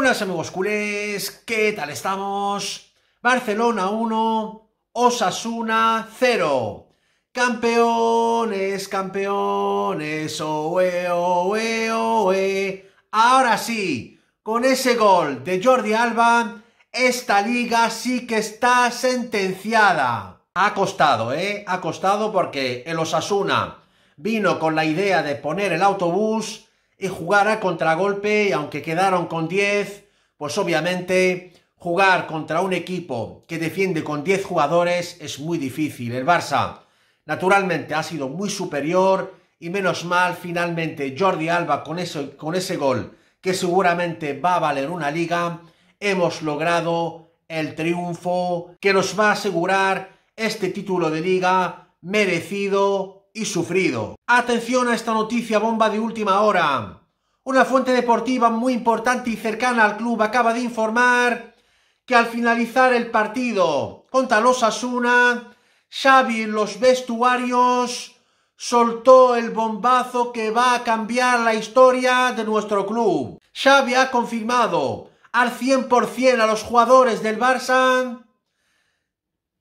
¡Hola amigos culés, ¿qué tal estamos? Barcelona 1, Osasuna 0. Campeones, campeones, oe, oe, oe. Ahora sí, con ese gol de Jordi Alba, esta liga sí que está sentenciada. Ha costado, ¿eh? Ha costado porque el Osasuna vino con la idea de poner el autobús y jugar a contragolpe, y aunque quedaron con 10, pues obviamente jugar contra un equipo que defiende con 10 jugadores es muy difícil. El Barça, naturalmente, ha sido muy superior y menos mal, finalmente, Jordi Alba con, con ese gol que seguramente va a valer una liga, hemos logrado el triunfo que nos va a asegurar este título de liga merecido sufrido. Atención a esta noticia bomba de última hora. Una fuente deportiva muy importante y cercana al club acaba de informar que al finalizar el partido contra los Asuna, Xavi en los vestuarios soltó el bombazo que va a cambiar la historia de nuestro club. Xavi ha confirmado al 100% a los jugadores del Barça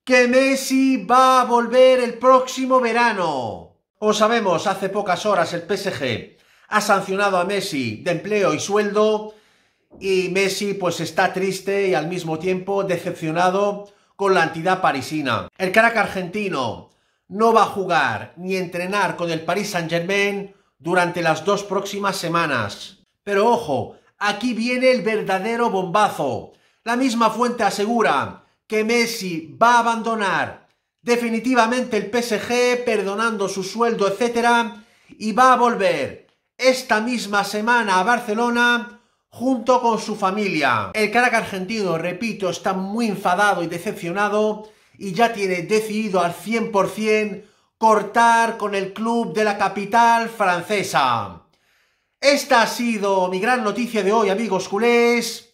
que Messi va a volver el próximo verano. O sabemos, hace pocas horas el PSG ha sancionado a Messi de empleo y sueldo y Messi pues está triste y al mismo tiempo decepcionado con la entidad parisina. El crack argentino no va a jugar ni entrenar con el Paris Saint-Germain durante las dos próximas semanas. Pero ojo, aquí viene el verdadero bombazo. La misma fuente asegura que Messi va a abandonar definitivamente el PSG, perdonando su sueldo, etcétera, y va a volver esta misma semana a Barcelona junto con su familia. El crack argentino, repito, está muy enfadado y decepcionado y ya tiene decidido al 100% cortar con el club de la capital francesa. Esta ha sido mi gran noticia de hoy, amigos culés.